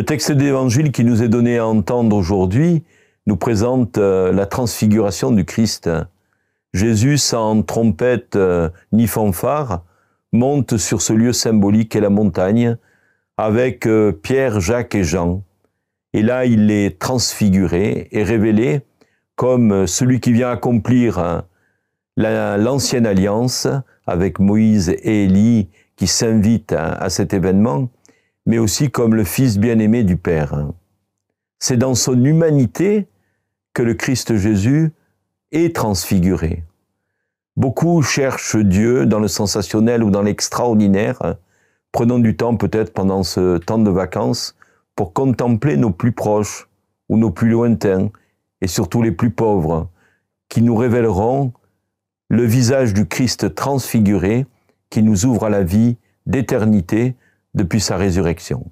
Le texte d'évangile qui nous est donné à entendre aujourd'hui nous présente euh, la transfiguration du Christ. Jésus, sans trompette euh, ni fanfare, monte sur ce lieu symbolique et la montagne avec euh, Pierre, Jacques et Jean. Et là, il est transfiguré et révélé comme celui qui vient accomplir hein, l'ancienne alliance avec Moïse et Élie qui s'invitent hein, à cet événement mais aussi comme le Fils bien-aimé du Père. C'est dans son humanité que le Christ Jésus est transfiguré. Beaucoup cherchent Dieu dans le sensationnel ou dans l'extraordinaire. Prenons du temps peut-être pendant ce temps de vacances pour contempler nos plus proches ou nos plus lointains et surtout les plus pauvres qui nous révéleront le visage du Christ transfiguré qui nous ouvre à la vie d'éternité depuis sa résurrection.